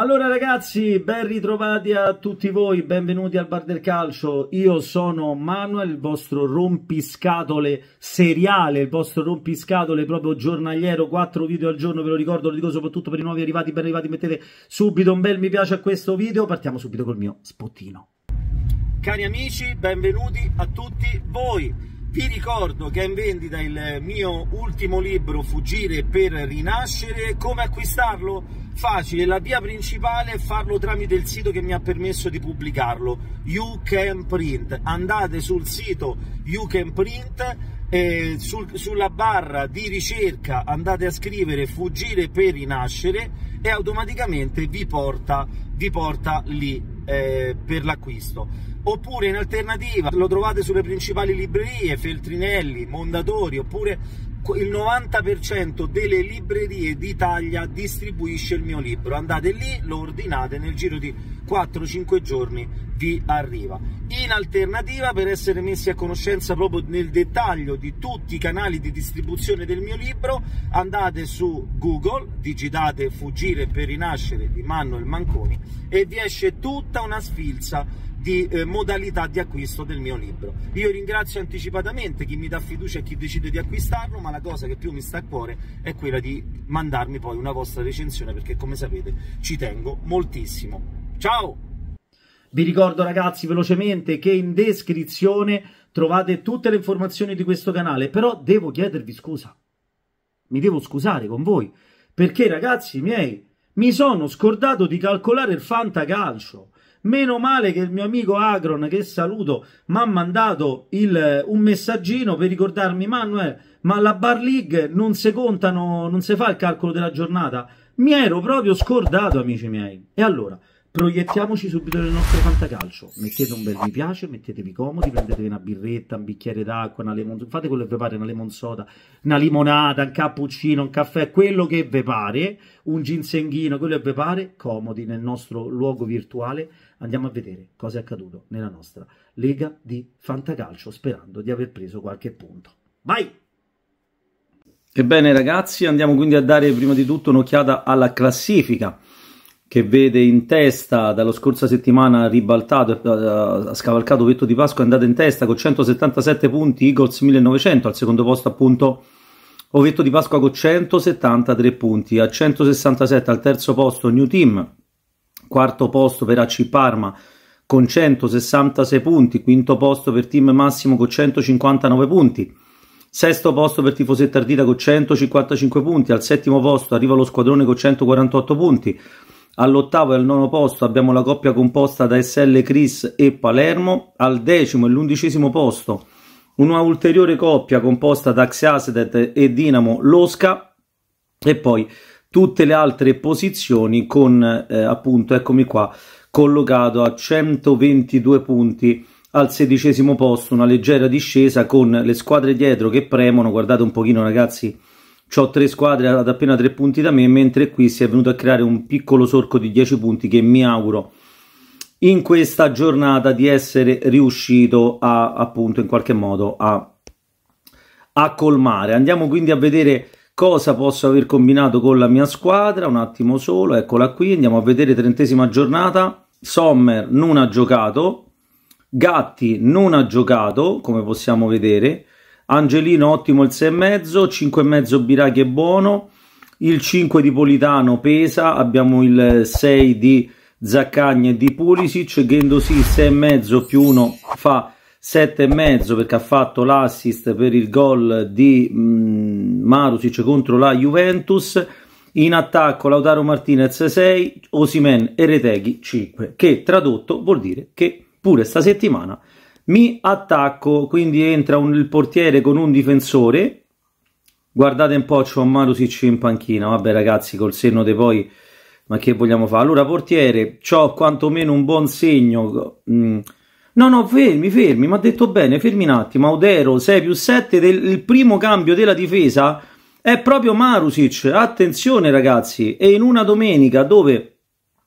Allora ragazzi, ben ritrovati a tutti voi, benvenuti al Bar del Calcio. Io sono Manuel, il vostro rompiscatole seriale, il vostro rompiscatole proprio giornaliero, quattro video al giorno, ve lo ricordo, lo dico soprattutto per i nuovi arrivati, ben arrivati, mettete subito un bel mi piace a questo video, partiamo subito col mio spottino. Cari amici, benvenuti a tutti voi. Vi ricordo che è in vendita il mio ultimo libro Fuggire per rinascere, come acquistarlo? Facile, la via principale è farlo tramite il sito che mi ha permesso di pubblicarlo, You Can Print. Andate sul sito You Can Print eh, sul, sulla barra di ricerca andate a scrivere fuggire per rinascere e automaticamente vi porta, vi porta lì eh, per l'acquisto oppure in alternativa lo trovate sulle principali librerie, Feltrinelli, Mondadori, oppure il 90% delle librerie d'Italia distribuisce il mio libro. Andate lì, lo ordinate, nel giro di 4-5 giorni vi arriva. In alternativa, per essere messi a conoscenza proprio nel dettaglio di tutti i canali di distribuzione del mio libro, andate su Google, digitate Fuggire per rinascere di Manuel Manconi e vi esce tutta una sfilza di eh, modalità di acquisto del mio libro. Io ringrazio anticipatamente chi mi dà fiducia e chi decide di acquistarlo, ma la cosa che più mi sta a cuore è quella di mandarmi poi una vostra recensione perché come sapete ci tengo moltissimo. Ciao! Vi ricordo ragazzi velocemente che in descrizione trovate tutte le informazioni di questo canale, però devo chiedervi scusa. Mi devo scusare con voi, perché ragazzi miei, mi sono scordato di calcolare il fantacalcio. Meno male che il mio amico Agron, che saluto, mi ha mandato il, eh, un messaggino per ricordarmi, Manuel, ma la Bar League non si contano, non si fa il calcolo della giornata. Mi ero proprio scordato, amici miei. E allora, proiettiamoci subito nel nostro fantacalcio. Mettete un bel mi piace, mettetevi comodi, prendetevi una birretta, un bicchiere d'acqua, una lemon... fate quello che vi pare, una lemon soda, una limonata, un cappuccino, un caffè, quello che vi pare, un ginsenghino, quello che vi pare, comodi nel nostro luogo virtuale. Andiamo a vedere cosa è accaduto nella nostra lega di fantacalcio, sperando di aver preso qualche punto. Vai! Ebbene ragazzi, andiamo quindi a dare prima di tutto un'occhiata alla classifica che vede in testa dalla scorsa settimana ribaltato, eh, ha scavalcato Vetto di Pasqua, è andata in testa con 177 punti, Eagles 1900, al secondo posto appunto Ovetto di Pasqua con 173 punti, a 167 al terzo posto New Team, quarto posto per AC Parma con 166 punti, quinto posto per Team Massimo con 159 punti, sesto posto per Tifosetta Ardita con 155 punti, al settimo posto arriva lo squadrone con 148 punti, All'ottavo e al nono posto abbiamo la coppia composta da SL Chris e Palermo. Al decimo e l'undicesimo posto una ulteriore coppia composta da Axiasetet e Dinamo Losca. E poi tutte le altre posizioni con eh, appunto, eccomi qua, collocato a 122 punti al sedicesimo posto, una leggera discesa con le squadre dietro che premono, guardate un pochino ragazzi ho tre squadre ad appena tre punti da me, mentre qui si è venuto a creare un piccolo sorco di 10 punti che mi auguro in questa giornata di essere riuscito a appunto in qualche modo a, a colmare. Andiamo quindi a vedere cosa posso aver combinato con la mia squadra, un attimo solo, eccola qui, andiamo a vedere trentesima giornata. Sommer non ha giocato, Gatti non ha giocato, come possiamo vedere, Angelino ottimo il 6,5, 5,5 Birachi è buono, il 5 di Politano pesa, abbiamo il 6 di Zaccagna e di Pulisic, Gendosi 6,5 più 1 fa 7,5 perché ha fatto l'assist per il gol di mh, mm, Marusic contro la Juventus, in attacco Lautaro Martinez 6, Osimen e Reteghi 5, che tradotto vuol dire che pure sta settimana mi attacco, quindi entra un, il portiere con un difensore, guardate un po' c'ho Marusic in panchina, vabbè ragazzi col senno di poi, ma che vogliamo fare? Allora portiere, ho quantomeno un buon segno, mm. no no fermi fermi, mi ha detto bene, fermi un attimo, Audero 6 più 7, del, il primo cambio della difesa è proprio Marusic, attenzione ragazzi, e in una domenica dove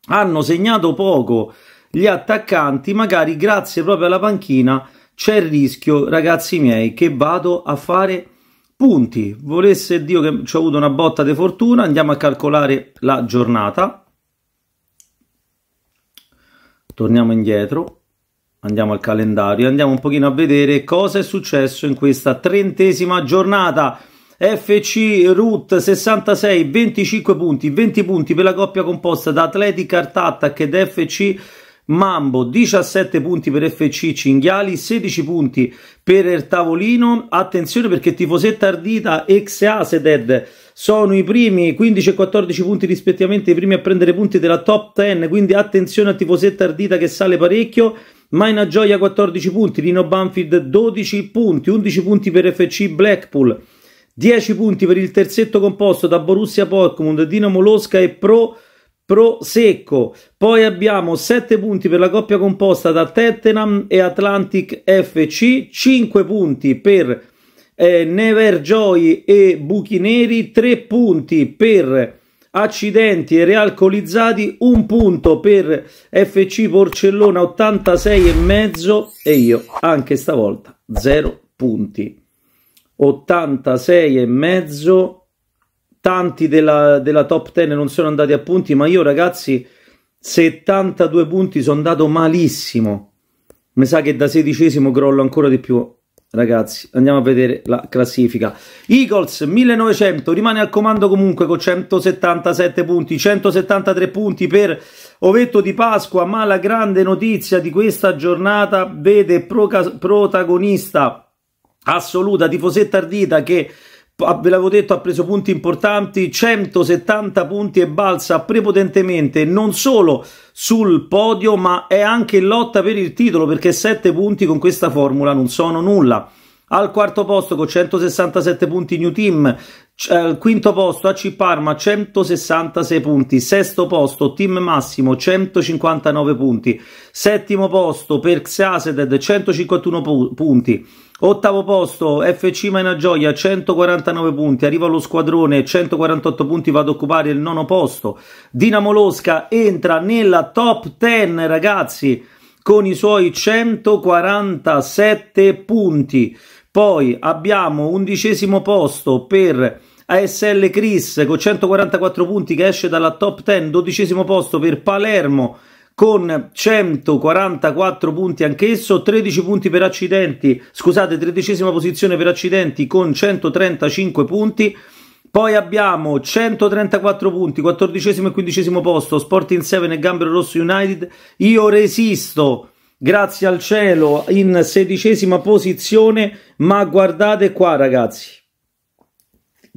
hanno segnato poco, gli attaccanti, magari grazie proprio alla panchina, c'è il rischio, ragazzi miei, che vado a fare punti. Volesse Dio che ci ho avuto una botta di fortuna, andiamo a calcolare la giornata. Torniamo indietro, andiamo al calendario, andiamo un pochino a vedere cosa è successo in questa trentesima giornata. FC Root 66, 25 punti, 20 punti per la coppia composta da Atletic Art Attack ed FC Mambo 17 punti per FC Cinghiali, 16 punti per il tavolino. Attenzione perché Tifosetta Ardita ex Aseded sono i primi 15 e 14 punti rispettivamente, i primi a prendere punti della top 10, quindi attenzione a Tifosetta Ardita che sale parecchio. Maina Gioia 14 punti, Lino Banfield 12 punti, 11 punti per FC Blackpool, 10 punti per il terzetto composto da Borussia Portmund, Dinamo Mosca e Pro Prosecco. Poi abbiamo 7 punti per la coppia composta da Tottenham e Atlantic FC, 5 punti per eh, Never Joy e Buchi Neri, 3 punti per accidenti e realcolizzati, 1 punto per FC Porcellona 86,5 e io anche stavolta 0 punti. 86,5 tanti della, della top 10 non sono andati a punti, ma io ragazzi 72 punti sono andato malissimo. Mi sa che da sedicesimo crollo ancora di più. Ragazzi, andiamo a vedere la classifica. Eagles 1900 rimane al comando comunque con 177 punti, 173 punti per Ovetto di Pasqua, ma la grande notizia di questa giornata vede protagonista assoluta tifosetta ardita che ve l'avevo detto, ha preso punti importanti, 170 punti e balza prepotentemente non solo sul podio, ma è anche in lotta per il titolo perché 7 punti con questa formula non sono nulla. Al quarto posto con 167 punti New Team, eh, al quinto posto AC Parma 166 punti, sesto posto Team Massimo 159 punti, settimo posto per Xaseted 151 pu punti, ottavo posto FC Menagioia 149 punti, arriva lo squadrone 148 punti, vado ad occupare il nono posto, Dinamo Losca entra nella top 10 ragazzi con i suoi 147 punti. Poi abbiamo undicesimo posto per ASL Chris con 144 punti che esce dalla top 10, dodicesimo posto per Palermo con 144 punti anch'esso, 13 punti per accidenti, scusate, tredicesima posizione per accidenti con 135 punti. Poi abbiamo 134 punti, 14 e 15 posto, Sporting 7 e Gambero Rosso United. Io resisto grazie al cielo, in sedicesima posizione, ma guardate qua ragazzi.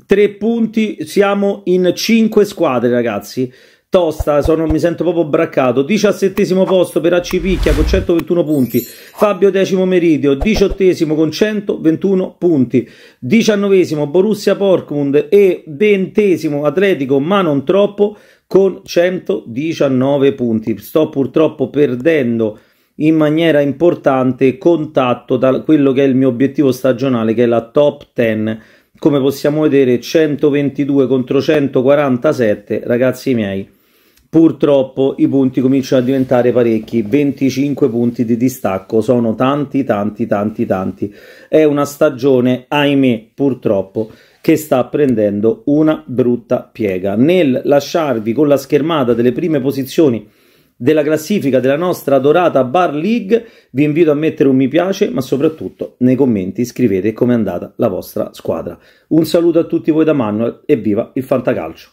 Tre punti, siamo in cinque squadre ragazzi. Tosta, sono, mi sento proprio braccato. Diciassettesimo posto per AC Picchia con 121 punti. Fabio Decimo Meridio, diciottesimo con 121 punti. Diciannovesimo Borussia Portmund e ventesimo Atletico, ma non troppo, con 119 punti. Sto purtroppo perdendo in maniera importante contatto da quello che è il mio obiettivo stagionale, che è la top 10. Come possiamo vedere, 122 contro 147, ragazzi miei. Purtroppo i punti cominciano a diventare parecchi, 25 punti di distacco, sono tanti, tanti, tanti, tanti. È una stagione, ahimè, purtroppo, che sta prendendo una brutta piega. Nel lasciarvi con la schermata delle prime posizioni della classifica della nostra adorata Bar League. Vi invito a mettere un mi piace, ma soprattutto nei commenti scrivete com'è andata la vostra squadra. Un saluto a tutti voi da Manuel e viva il Fantacalcio!